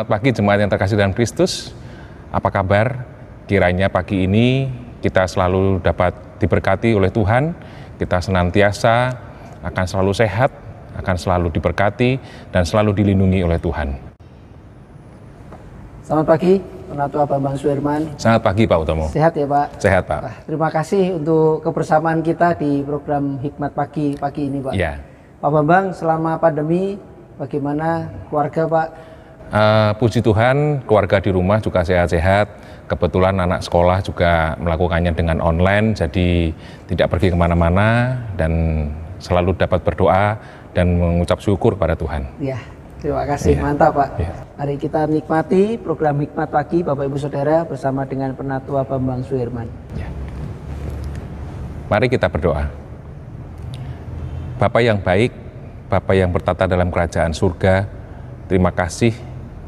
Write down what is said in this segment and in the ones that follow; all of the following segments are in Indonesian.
Selamat pagi jemaat yang terkasih dalam Kristus. Apa kabar? Kiranya pagi ini kita selalu dapat diberkati oleh Tuhan. Kita senantiasa akan selalu sehat, akan selalu diberkati dan selalu dilindungi oleh Tuhan. Selamat pagi, Penatua Bambang Suherman. Selamat pagi Pak Utomo. Sehat ya Pak? Sehat Pak. terima kasih untuk kebersamaan kita di program Hikmat Pagi pagi ini Pak. Iya. Pak Bambang, selama pandemi bagaimana keluarga Pak? Uh, puji Tuhan, keluarga di rumah juga sehat-sehat. Kebetulan anak sekolah juga melakukannya dengan online, jadi tidak pergi kemana-mana dan selalu dapat berdoa dan mengucap syukur pada Tuhan. Ya, terima kasih. Ya. Mantap Pak. Ya. Mari kita nikmati program Hikmat Pagi Bapak Ibu Saudara bersama dengan Penatua Bambang Suherman. Ya. Mari kita berdoa. Bapa yang baik, Bapa yang bertata dalam kerajaan surga, terima kasih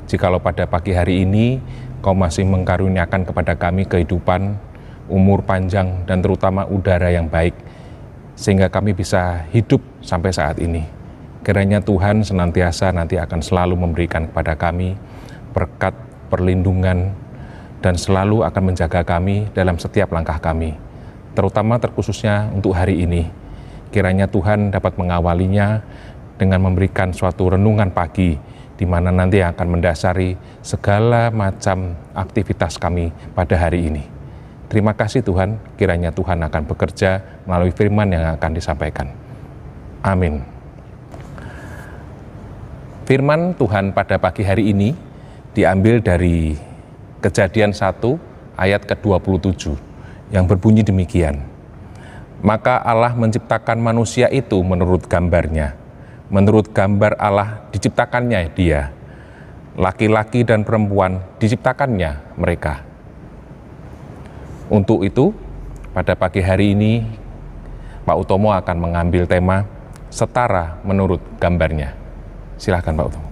jikalau pada pagi hari ini Kau masih mengkaruniakan kepada kami kehidupan, umur panjang, dan terutama udara yang baik, sehingga kami bisa hidup sampai saat ini. Kiranya Tuhan senantiasa nanti akan selalu memberikan kepada kami berkat, perlindungan, dan selalu akan menjaga kami dalam setiap langkah kami, terutama terkhususnya untuk hari ini. Kiranya Tuhan dapat mengawalinya dengan memberikan suatu renungan pagi di mana nanti akan mendasari segala macam aktivitas kami pada hari ini. Terima kasih Tuhan, kiranya Tuhan akan bekerja melalui firman yang akan disampaikan. Amin. Firman Tuhan pada pagi hari ini diambil dari Kejadian 1 ayat ke-27 yang berbunyi demikian. Maka Allah menciptakan manusia itu menurut gambarnya menurut gambar Allah diciptakannya dia. Laki-laki dan perempuan diciptakannya mereka. Untuk itu, pada pagi hari ini Pak Utomo akan mengambil tema setara menurut gambarnya. Silahkan Pak Utomo.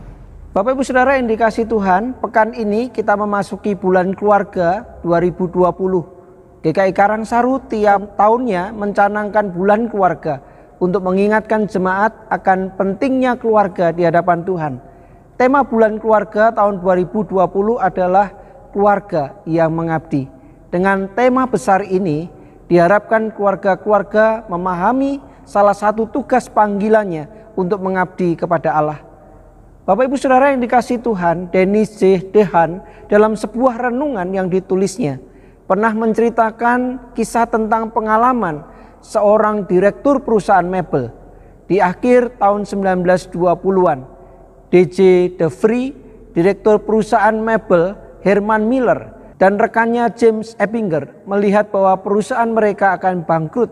Bapak Ibu Saudara indikasi Tuhan, pekan ini kita memasuki bulan keluarga 2020. GKI Karang tiap tahunnya mencanangkan bulan keluarga untuk mengingatkan jemaat akan pentingnya keluarga di hadapan Tuhan. Tema bulan keluarga tahun 2020 adalah keluarga yang mengabdi. Dengan tema besar ini, diharapkan keluarga-keluarga memahami salah satu tugas panggilannya untuk mengabdi kepada Allah. Bapak Ibu Saudara yang dikasih Tuhan, Denis J. Dehan dalam sebuah renungan yang ditulisnya pernah menceritakan kisah tentang pengalaman seorang direktur perusahaan mebel. Di akhir tahun 1920-an, DJ De Free, direktur perusahaan mebel Herman Miller, dan rekannya James Eppinger melihat bahwa perusahaan mereka akan bangkrut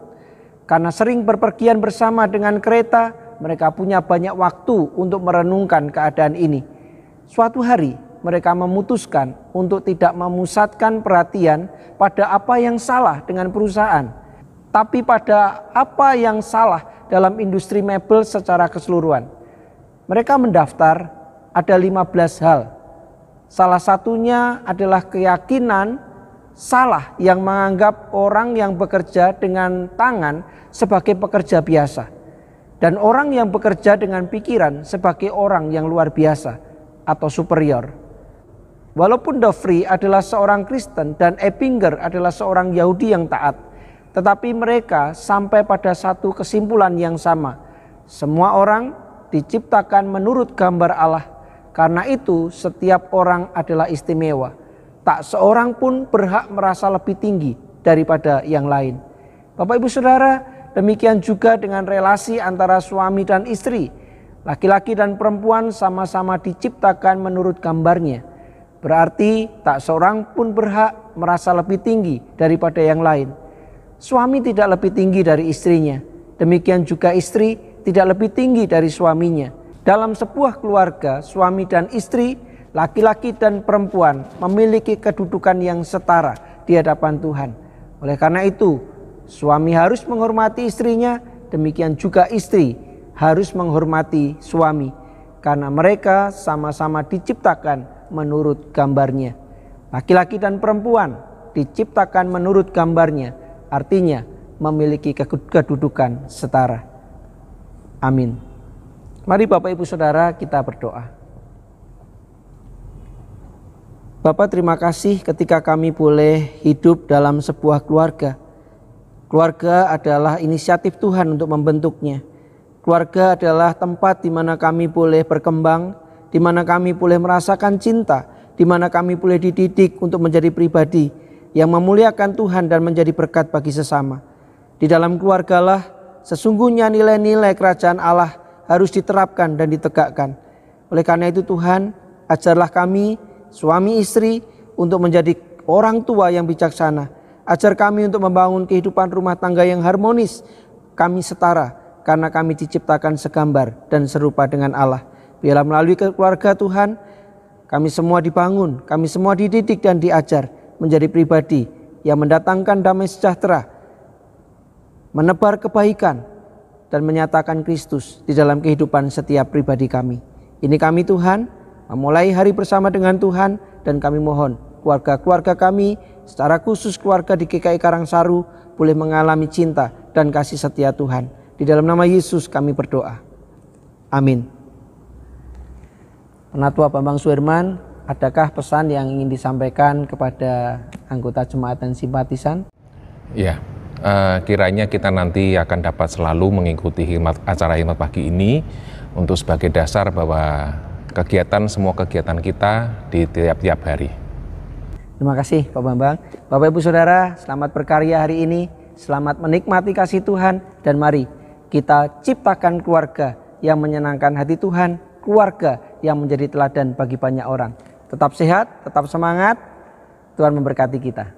karena sering berpergian bersama dengan kereta, mereka punya banyak waktu untuk merenungkan keadaan ini. Suatu hari, mereka memutuskan untuk tidak memusatkan perhatian pada apa yang salah dengan perusahaan, tapi pada apa yang salah dalam industri mebel secara keseluruhan. Mereka mendaftar ada 15 hal. Salah satunya adalah keyakinan salah yang menganggap orang yang bekerja dengan tangan sebagai pekerja biasa dan orang yang bekerja dengan pikiran sebagai orang yang luar biasa atau superior. Walaupun Dofri adalah seorang Kristen dan Eppinger adalah seorang Yahudi yang taat, tetapi mereka sampai pada satu kesimpulan yang sama. Semua orang diciptakan menurut gambar Allah. Karena itu setiap orang adalah istimewa. Tak seorang pun berhak merasa lebih tinggi daripada yang lain. Bapak Ibu Saudara, demikian juga dengan relasi antara suami dan istri. Laki-laki dan perempuan sama-sama diciptakan menurut gambarnya. Berarti tak seorang pun berhak merasa lebih tinggi daripada yang lain. Suami tidak lebih tinggi dari istrinya. Demikian juga istri tidak lebih tinggi dari suaminya. Dalam sebuah keluarga, suami dan istri, laki-laki dan perempuan memiliki kedudukan yang setara di hadapan Tuhan. Oleh karena itu, suami harus menghormati istrinya, demikian juga istri harus menghormati suami karena mereka sama-sama diciptakan menurut gambarnya. Laki-laki dan perempuan diciptakan menurut gambarnya Artinya memiliki kedudukan setara. Amin. Mari Bapak Ibu Saudara kita berdoa. Bapak terima kasih ketika kami boleh hidup dalam sebuah keluarga. Keluarga adalah inisiatif Tuhan untuk membentuknya. Keluarga adalah tempat di mana kami boleh berkembang, di mana kami boleh merasakan cinta, di mana kami boleh dididik untuk menjadi pribadi yang memuliakan Tuhan dan menjadi berkat bagi sesama. Di dalam keluargalah sesungguhnya nilai-nilai kerajaan Allah harus diterapkan dan ditegakkan. Oleh karena itu Tuhan, ajarlah kami suami istri untuk menjadi orang tua yang bijaksana. Ajar kami untuk membangun kehidupan rumah tangga yang harmonis. Kami setara karena kami diciptakan segambar dan serupa dengan Allah. Biarlah melalui keluarga Tuhan, kami semua dibangun, kami semua dididik dan diajar menjadi pribadi yang mendatangkan damai sejahtera, menebar kebaikan, dan menyatakan Kristus di dalam kehidupan setiap pribadi kami. Ini kami Tuhan, memulai hari bersama dengan Tuhan, dan kami mohon keluarga-keluarga kami, secara khusus keluarga di KKI Karangsaru, boleh mengalami cinta dan kasih setia Tuhan. Di dalam nama Yesus kami berdoa. Amin. Penatua Bambang Suherman, adakah pesan yang ingin disampaikan kepada anggota jemaat dan simpatisan? Ya, uh, kiranya kita nanti akan dapat selalu mengikuti hikmat, acara hikmat pagi ini untuk sebagai dasar bahwa kegiatan semua kegiatan kita di tiap-tiap hari. Terima kasih Pak Bambang. Bapak Ibu Saudara, selamat berkarya hari ini, selamat menikmati kasih Tuhan, dan mari kita ciptakan keluarga yang menyenangkan hati Tuhan, keluarga yang menjadi teladan bagi banyak orang. Tetap sehat, tetap semangat. Tuhan memberkati kita.